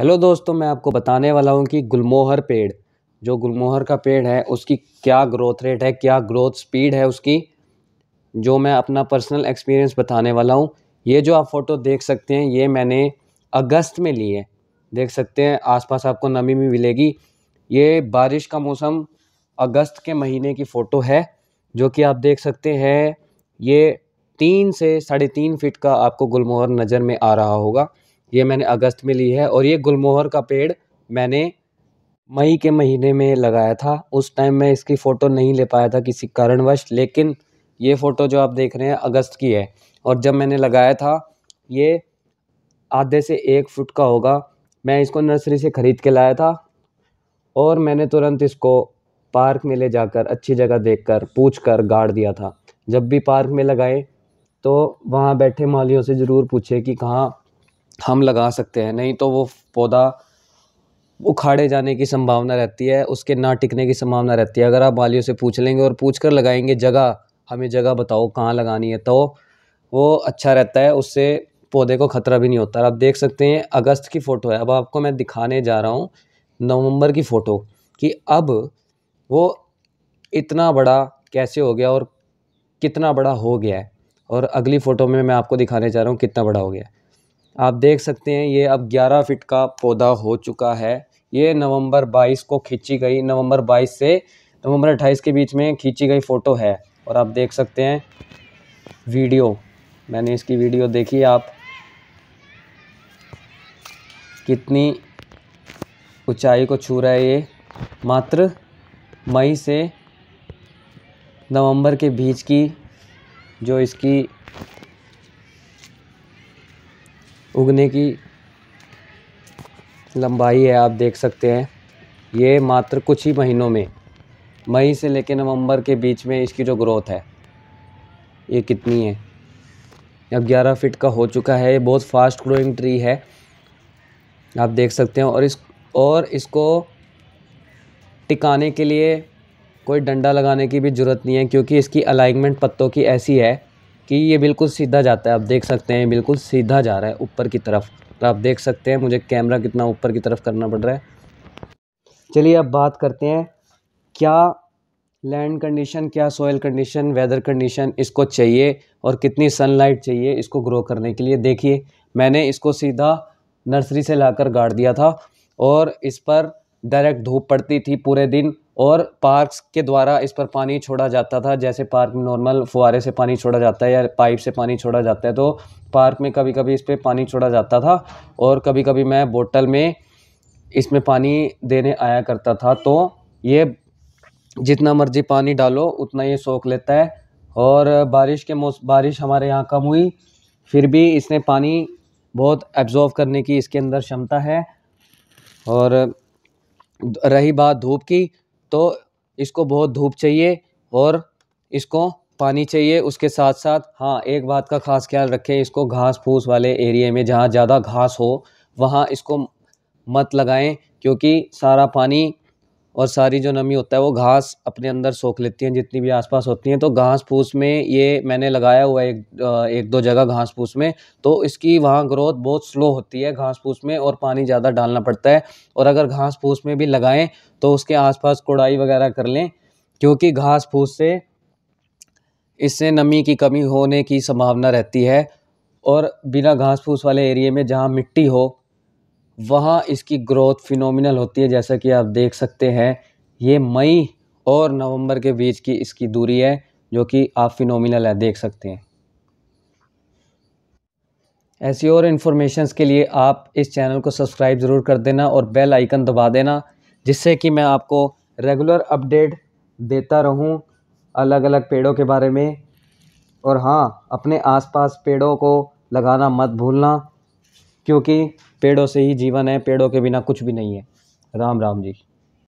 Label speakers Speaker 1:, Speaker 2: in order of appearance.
Speaker 1: hello दोस्तों मैं आपको बताने वाला हूँ कि गुलमोहर पेड़ जो गुलमोहर का पेड़ है उसकी क्या ग्रोथ रेट है क्या ग्रोथ स्पीड है उसकी जो मैं अपना पर्सनल एक्सपीरियंस बताने वाला हूँ ये जो आप फ़ोटो देख सकते हैं ये मैंने अगस्त में ली है देख सकते हैं आसपास आपको नमी भी मिलेगी ये बारिश का मौसम अगस्त के महीने की फ़ोटो है जो कि आप देख सकते हैं ये तीन से साढ़े तीन फिट का आपको गुलमोहर नज़र में आ रहा होगा ये मैंने अगस्त में ली है और ये गुलमोहर का पेड़ मैंने मई के महीने में लगाया था उस टाइम मैं इसकी फ़ोटो नहीं ले पाया था किसी कारणवश लेकिन ये फ़ोटो जो आप देख रहे हैं अगस्त की है और जब मैंने लगाया था ये आधे से एक फुट का होगा मैं इसको नर्सरी से ख़रीद के लाया था और मैंने तुरंत इसको पार्क में ले जाकर अच्छी जगह देखकर पूछकर गाड़ दिया था जब भी पार्क में लगाए तो वहाँ बैठे मालियों से ज़रूर पूछे कि कहाँ हम लगा सकते हैं नहीं तो वो पौधा उखाड़े जाने की संभावना रहती है उसके ना टिकने की संभावना रहती है अगर आप बालियों से पूछ लेंगे और पूछ कर लगाएंगे जगह हमें जगह बताओ कहाँ लगानी है तो वो अच्छा रहता है उससे पौधे को ख़तरा भी नहीं होता आप देख सकते हैं अगस्त की फ़ोटो है अब आपको मैं दिखाने जा रहा हूँ नवंबर की फ़ोटो कि अब वो इतना बड़ा कैसे हो गया और कितना बड़ा हो गया है और अगली फ़ोटो में मैं आपको दिखाने जा रहा हूँ कितना बड़ा हो गया है आप देख सकते हैं ये अब 11 फीट का पौधा हो चुका है ये नवंबर 22 को खींची गई नवंबर 22 से नवंबर 28 के बीच में खींची गई फ़ोटो है और आप देख सकते हैं वीडियो मैंने इसकी वीडियो देखी आप कितनी ऊंचाई को छू रहा है ये मात्र मई से नवंबर के बीच की जो इसकी उगने की लंबाई है आप देख सकते हैं ये मात्र कुछ ही महीनों में मई से लेकर नवंबर के बीच में इसकी जो ग्रोथ है ये कितनी है अब 11 फीट का हो चुका है ये बहुत फास्ट ग्रोइंग ट्री है आप देख सकते हैं और इस और इसको टिकाने के लिए कोई डंडा लगाने की भी ज़रूरत नहीं है क्योंकि इसकी अलाइनमेंट पत्तों की ऐसी है कि ये बिल्कुल सीधा जाता है आप देख सकते हैं बिल्कुल सीधा जा रहा है ऊपर की तरफ आप देख सकते हैं मुझे कैमरा कितना ऊपर की तरफ करना पड़ रहा है चलिए अब बात करते हैं क्या लैंड कंडीशन क्या सॉयल कंडीशन वेदर कंडीशन इसको चाहिए और कितनी सनलाइट चाहिए इसको ग्रो करने के लिए देखिए मैंने इसको सीधा नर्सरी से लाकर गाड़ दिया था और इस पर डायरेक्ट धूप पड़ती थी पूरे दिन और पार्क्स के द्वारा इस पर पानी छोड़ा जाता था जैसे पार्क में नॉर्मल फुहारे से पानी छोड़ा जाता है या पाइप से पानी छोड़ा जाता है तो पार्क में कभी कभी इस पर पानी छोड़ा जाता था और कभी कभी मैं बोतल में इसमें पानी देने आया करता था तो ये जितना मर्जी पानी डालो उतना ये सोख लेता है और बारिश के मौसम बारिश हमारे यहाँ कम हुई फिर भी इसने पानी बहुत एब्जॉर्व करने की इसके अंदर क्षमता है और रही बात धूप की तो इसको बहुत धूप चाहिए और इसको पानी चाहिए उसके साथ साथ हाँ एक बात का ख़ास ख्याल रखें इसको घास फूस वाले एरिए में जहाँ ज़्यादा घास हो वहाँ इसको मत लगाएं क्योंकि सारा पानी और सारी जो नमी होता है वो घास अपने अंदर सोख लेती हैं जितनी भी आसपास होती हैं तो घास फूस में ये मैंने लगाया हुआ है एक एक दो जगह घास फूस में तो इसकी वहाँ ग्रोथ बहुत स्लो होती है घास फूस में और पानी ज़्यादा डालना पड़ता है और अगर घास फूस में भी लगाएं तो उसके आसपास कोड़ाई वगैरह कर लें क्योंकि घास फूस से इससे नमी की कमी होने की संभावना रहती है और बिना घास फूस वाले एरिए में जहाँ मिट्टी हो वहाँ इसकी ग्रोथ फिनोमिनल होती है जैसा कि आप देख सकते हैं ये मई और नवंबर के बीच की इसकी दूरी है जो कि आप फिनोमिनल है देख सकते हैं ऐसी और इन्फॉर्मेशंस के लिए आप इस चैनल को सब्सक्राइब ज़रूर कर देना और बेल आइकन दबा देना जिससे कि मैं आपको रेगुलर अपडेट देता रहूं अलग अलग पेड़ों के बारे में और हाँ अपने आसपास पेड़ों को लगाना मत भूलना क्योंकि पेड़ों से ही जीवन है पेड़ों के बिना कुछ भी नहीं है राम राम जी